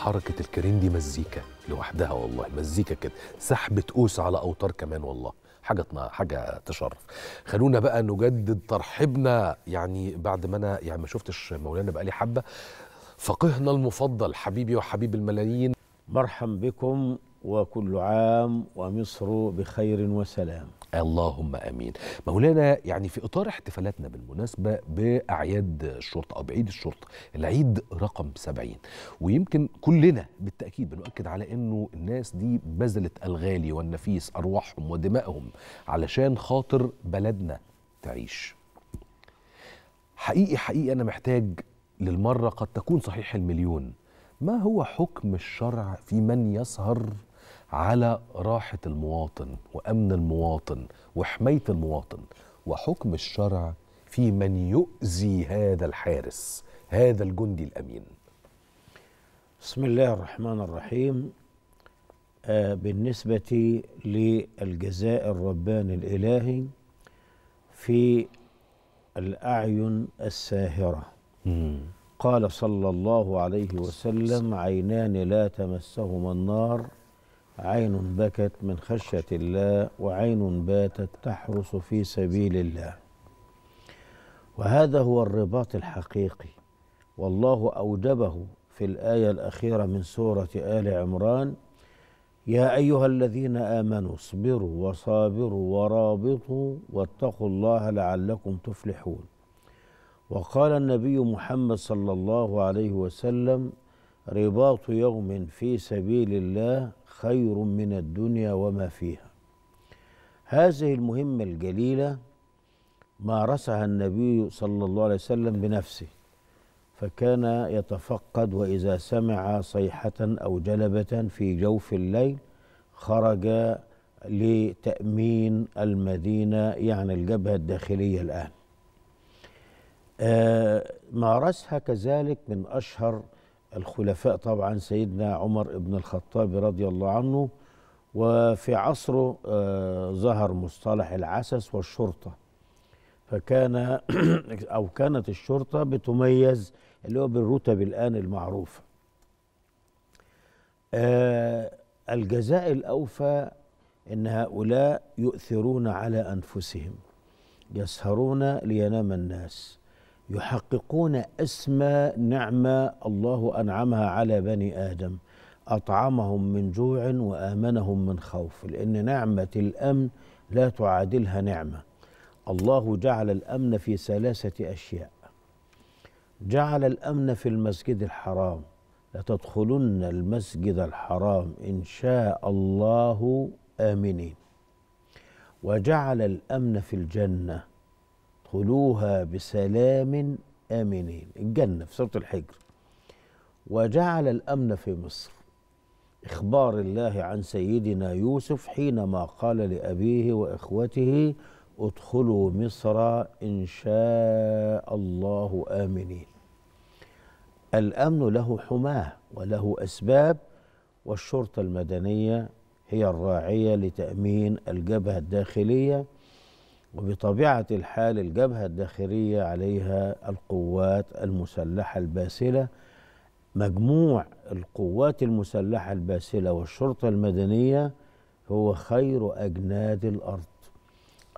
حركه الكرين دي مزيكا لوحدها والله مزيكا كده سحبه قوس على اوتار كمان والله حاجه حاجه تشرف خلونا بقى نجدد ترحيبنا يعني بعد ما انا يعني ما شفتش مولانا بقالي حبه فقهنا المفضل حبيبي وحبيب الملايين مرحبا بكم وكل عام ومصر بخير وسلام اللهم امين مولانا يعني في اطار احتفالاتنا بالمناسبه باعياد الشرطه او بعيد الشرطه العيد رقم 70 ويمكن كلنا بالتاكيد بنؤكد على انه الناس دي بذلت الغالي والنفيس ارواحهم ودمائهم علشان خاطر بلدنا تعيش حقيقي حقيقي انا محتاج للمره قد تكون صحيح المليون ما هو حكم الشرع في من يسهر على راحة المواطن وأمن المواطن وحماية المواطن وحكم الشرع في من يؤذي هذا الحارس هذا الجندي الأمين بسم الله الرحمن الرحيم آه بالنسبة للجزاء الرباني الإلهي في الأعين الساهرة قال صلى الله عليه وسلم عينان لا تمسهما النار عين بكت من خشية الله وعين باتت تحرس في سبيل الله وهذا هو الرباط الحقيقي والله أوجبه في الآية الأخيرة من سورة آل عمران يا أيها الذين آمنوا اصبروا وصابروا ورابطوا واتقوا الله لعلكم تفلحون وقال النبي محمد صلى الله عليه وسلم رباط يوم في سبيل الله خير من الدنيا وما فيها هذه المهمة الجليلة مارسها النبي صلى الله عليه وسلم بنفسه فكان يتفقد وإذا سمع صيحة أو جلبة في جوف الليل خرج لتأمين المدينة يعني الجبهة الداخلية الآن آه، مارسها كذلك من أشهر الخلفاء طبعا سيدنا عمر بن الخطاب رضي الله عنه وفي عصره آه، ظهر مصطلح العسس والشرطة فكان أو كانت الشرطة بتميز اللي هو بالرتب الآن المعروفة آه، الجزاء الأوفى إن هؤلاء يؤثرون على أنفسهم يسهرون لينام الناس يحققون اسمى نعمه الله انعمها على بني ادم اطعمهم من جوع وامنهم من خوف لان نعمه الامن لا تعادلها نعمه الله جعل الامن في ثلاثه اشياء جعل الامن في المسجد الحرام لتدخلن المسجد الحرام ان شاء الله امنين وجعل الامن في الجنه ادخلوها بسلام امنين الجنه في سوره الحجر وجعل الامن في مصر اخبار الله عن سيدنا يوسف حينما قال لابيه واخوته ادخلوا مصر ان شاء الله امنين الامن له حماه وله اسباب والشرطه المدنيه هي الراعيه لتامين الجبهه الداخليه وبطبيعة الحال الجبهة الداخلية عليها القوات المسلحة الباسلة مجموع القوات المسلحة الباسلة والشرطة المدنية هو خير أجناد الأرض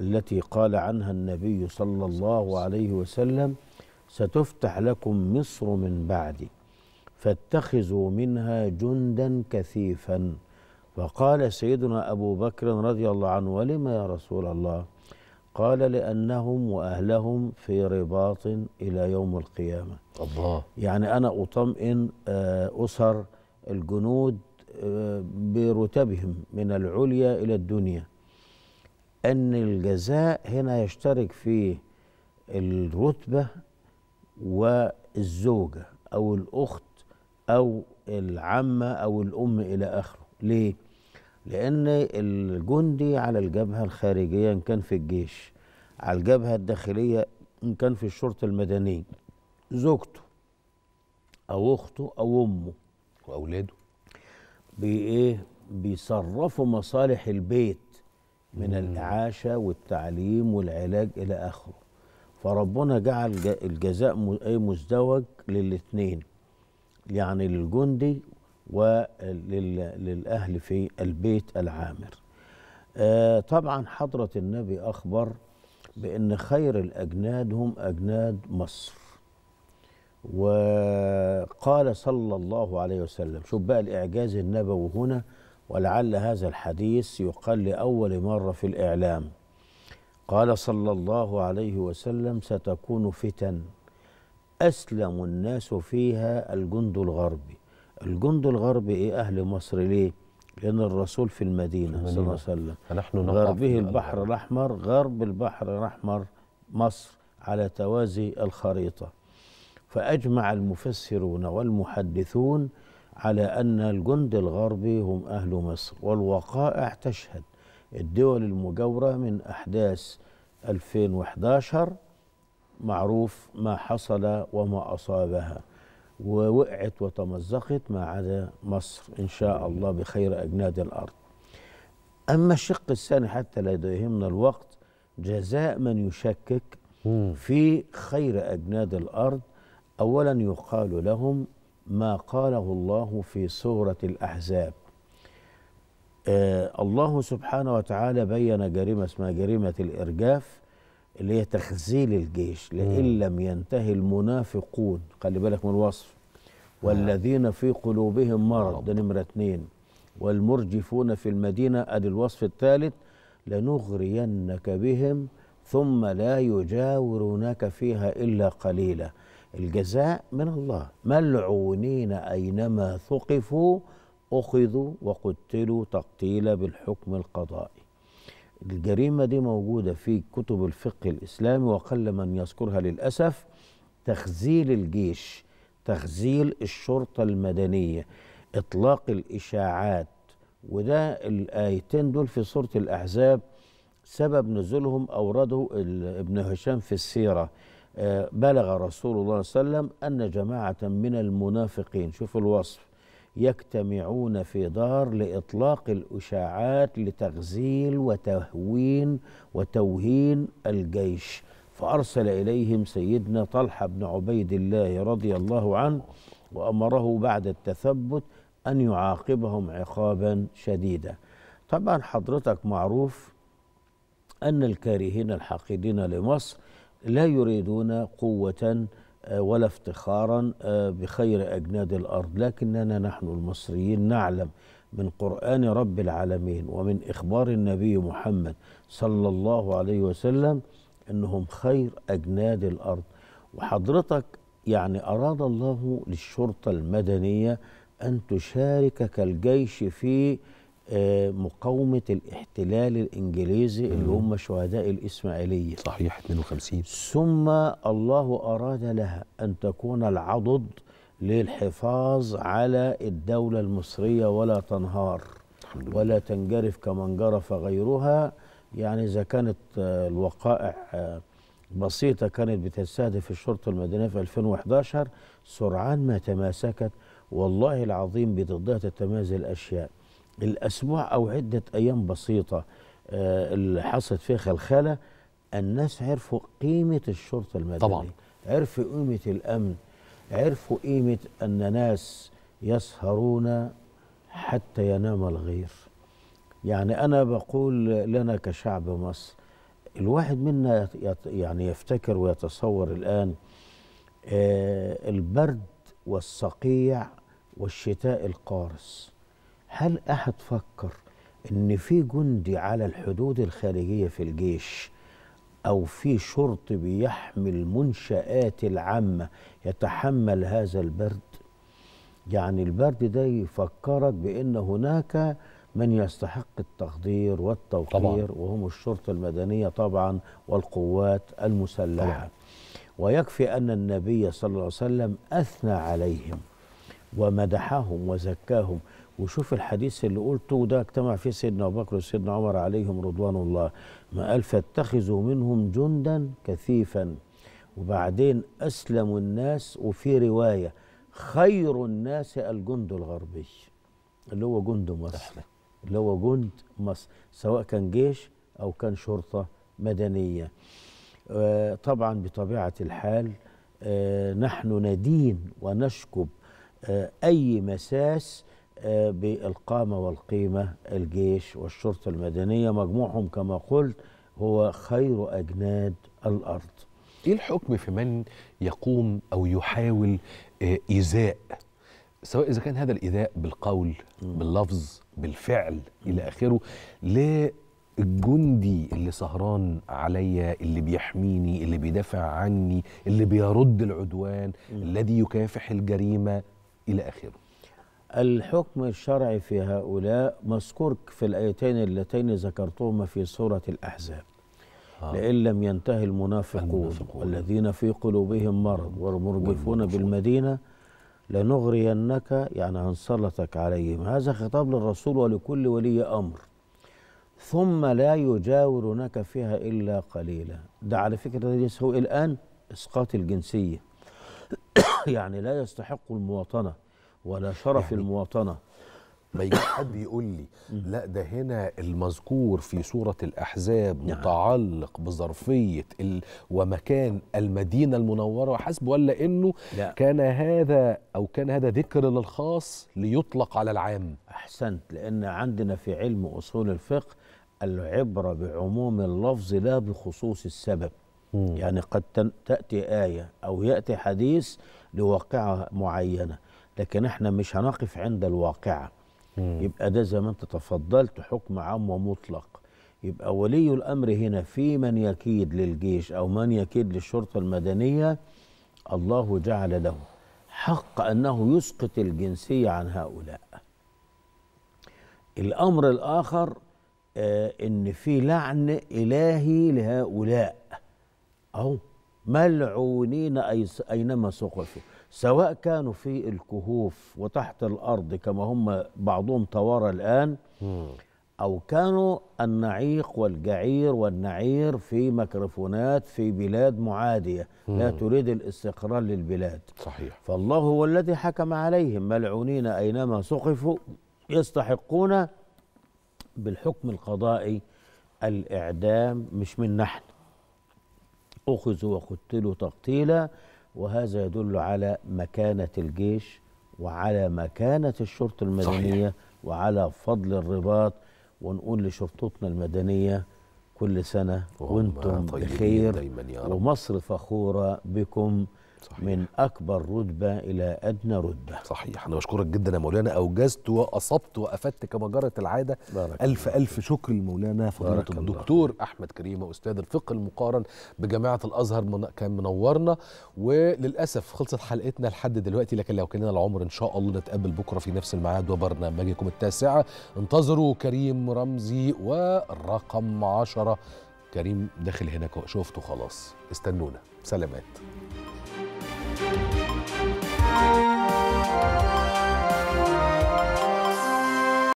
التي قال عنها النبي صلى الله عليه وسلم ستفتح لكم مصر من بعدي فاتخذوا منها جندا كثيفا فقال سيدنا أبو بكر رضي الله عنه ولما يا رسول الله قال لأنهم وأهلهم في رباط إلى يوم القيامة الله يعني أنا أطمئن آه، أسر الجنود آه، برتبهم من العليا إلى الدنيا أن الجزاء هنا يشترك فيه الرتبة والزوجة أو الأخت أو العمة أو الأم إلى آخره ليه؟ لأن الجندي على الجبهة الخارجية إن كان في الجيش على الجبهة الداخلية إن كان في الشرطة المدنية زوجته أو أخته أو أمه وأولاده بي إيه بيصرفوا مصالح البيت من الإعاشة والتعليم والعلاج إلى آخره فربنا جعل الجزاء إيه؟ مزدوج للاثنين يعني للجندي وللأهل في البيت العامر آه، طبعا حضرة النبي أخبر بأن خير الأجناد هم أجناد مصر وقال صلى الله عليه وسلم شوف بقى الإعجاز النبوي هنا ولعل هذا الحديث يقال لأول مرة في الإعلام قال صلى الله عليه وسلم ستكون فتن أسلم الناس فيها الجند الغربي الجند الغربي ايه اهل مصر ليه؟ لان الرسول في المدينه صلى الله عليه وسلم فنحن غربه البحر الاحمر غرب البحر الاحمر مصر على توازي الخريطه فاجمع المفسرون والمحدثون على ان الجند الغربي هم اهل مصر والوقائع تشهد الدول المجاوره من احداث 2011 معروف ما حصل وما اصابها ووقعت وتمزقت ما عدا مصر إن شاء الله بخير أجناد الأرض أما الشق الثاني حتى لا يهمنا الوقت جزاء من يشكك في خير أجناد الأرض أولا يقال لهم ما قاله الله في سورة الأحزاب آه الله سبحانه وتعالى بين جريمة اسمها جريمة الإرجاف اللي هي تخزيل الجيش لئن لم ينتهي المنافقون خلي بالك من الوصف والذين في قلوبهم مرض ده نمرة اثنين والمرجفون في المدينة أدي الوصف الثالث لنغرينك بهم ثم لا يجاورونك فيها إلا قليلا الجزاء من الله ملعونين أينما ثقفوا أخذوا وقتلوا تقتيلا بالحكم القضائي الجريمة دي موجودة في كتب الفقه الإسلامي وقل من يذكرها للأسف تخزيل الجيش تخزيل الشرطة المدنية إطلاق الإشاعات وده الآيتين دول في سورة الأحزاب سبب نزولهم أورده ابن هشام في السيرة آه، بلغ رسول الله صلى الله عليه وسلم أن جماعة من المنافقين شوف الوصف يجتمعون في دار لاطلاق الاشاعات لتغزيل وتهوين وتوهين الجيش فارسل اليهم سيدنا طلحه بن عبيد الله رضي الله عنه وامره بعد التثبت ان يعاقبهم عقابا شديدا طبعا حضرتك معروف ان الكارهين الحاقدين لمصر لا يريدون قوه آه، ولا افتخارا آه، بخير أجناد الأرض لكننا نحن المصريين نعلم من قرآن رب العالمين ومن إخبار النبي محمد صلى الله عليه وسلم أنهم خير أجناد الأرض وحضرتك يعني أراد الله للشرطة المدنية أن تشارك كالجيش في آه، مقاومه الاحتلال الانجليزي اللي هم شهداء الاسماعيليه صحيح 52 ثم الله اراد لها ان تكون العضد للحفاظ على الدوله المصريه ولا تنهار ولا تنجرف كما انجرف غيرها يعني اذا كانت آه، الوقائع آه، بسيطه كانت بتستهدف الشرطه المدنيه في 2011 سرعان ما تماسكت والله العظيم بضدها تتمازل الاشياء الأسبوع أو عدة أيام بسيطة آه، اللي حصلت فيها خلخلة الناس عرفوا قيمة الشرطة المدنية طبعا عرفوا قيمة الأمن عرفوا قيمة أن ناس يسهرون حتى ينام الغير يعني أنا بقول لنا كشعب مصر الواحد منا يعني يفتكر ويتصور الآن آه، البرد والصقيع والشتاء القارس هل أحد فكر إن في جندي على الحدود الخارجية في الجيش أو في شرطي بيحمي المنشآت العامة يتحمل هذا البرد؟ يعني البرد ده يفكرك بأن هناك من يستحق التقدير والتوقير طبعا. وهم الشرطة المدنية طبعا والقوات المسلحة طبعا. ويكفي أن النبي صلى الله عليه وسلم أثنى عليهم ومدحهم وزكاهم وشوف الحديث اللي قلته ده اجتمع فيه سيدنا ابو بكر وسيدنا عمر عليهم رضوان الله ما قال فاتخذوا منهم جندا كثيفا وبعدين اسلموا الناس وفي روايه خير الناس الجند الغربي اللي هو جند مصر اللي هو جند مصر سواء كان جيش او كان شرطه مدنيه آه، طبعا بطبيعه الحال آه، نحن ندين ونشكب آه، أي مساس آه، بالقامة والقيمة الجيش والشرطة المدنية مجموعهم كما قلت هو خير أجناد الأرض إيه الحكم في من يقوم أو يحاول آه، إيذاء سواء إذا كان هذا الإيذاء بالقول باللفظ بالفعل إلى آخره الجندي اللي سهران عليا اللي بيحميني اللي بيدافع عني اللي بيرد العدوان الذي يكافح الجريمه إلى آخره الحكم الشرعي في هؤلاء مذكور في الآيتين اللتين ذكرتهما في سورة الأحزاب آه. لئن لم ينتهي المنافقون, المنافقون والذين في قلوبهم مرض والمرجفون بالمدينة لنغرينك يعني هنسلطك عليهم هذا خطاب للرسول ولكل ولي أمر ثم لا يجاورونك فيها إلا قليلا ده على فكرة ده الآن إسقاط الجنسية يعني لا يستحق المواطنة ولا شرف يعني المواطنة ما يجي حد يقول لي لا ده هنا المذكور في سورة الأحزاب نعم. متعلق بظرفية ال ومكان المدينة المنورة وحسب ولا إنه لا. كان هذا أو كان هذا ذكر للخاص ليطلق على العام أحسنت لأن عندنا في علم أصول الفقه العبرة بعموم اللفظ لا بخصوص السبب مم. يعني قد تأتي آية أو يأتي حديث لواقعة معينة لكن احنا مش هنقف عند الواقعة مم. يبقى ده زي ما انت تفضلت حكم عام ومطلق يبقى ولي الأمر هنا في من يكيد للجيش أو من يكيد للشرطة المدنية الله جعل له حق أنه يسقط الجنسية عن هؤلاء الأمر الآخر آه إن في لعن إلهي لهؤلاء أهو ملعونين أينما سقفوا سواء كانوا في الكهوف وتحت الأرض كما هم بعضهم توارى الآن أو كانوا النعيق والجعير والنعير في ميكروفونات في بلاد معادية لا تريد الاستقرار للبلاد صحيح فالله هو الذي حكم عليهم ملعونين أينما سقفوا يستحقون بالحكم القضائي الإعدام مش من نحن أخذوا وقتلوا تقتيلا وهذا يدل على مكانة الجيش وعلى مكانة الشرطة المدنية صحيح. وعلى فضل الرباط ونقول لشرطتنا المدنية كل سنة وانتم بخير ومصر فخورة بكم صحيح. من أكبر رتبة إلى أدنى رتبة صحيح أنا بشكرك جدا يا مولانا أوجزت وأصبت وأفدت كما جرت العادة بارك ألف ألف شكر لمولانا فضيلة الدكتور الله. أحمد كريم أستاذ الفقه المقارن بجامعة الأزهر من... كان منورنا وللأسف خلصت حلقتنا لحد دلوقتي لكن لو كان لنا العمر إن شاء الله نتقابل بكرة في نفس الميعاد وبرنامجكم التاسعة انتظروا كريم رمزي ورقم عشرة كريم داخل هناك شفته خلاص استنونا سلامات Música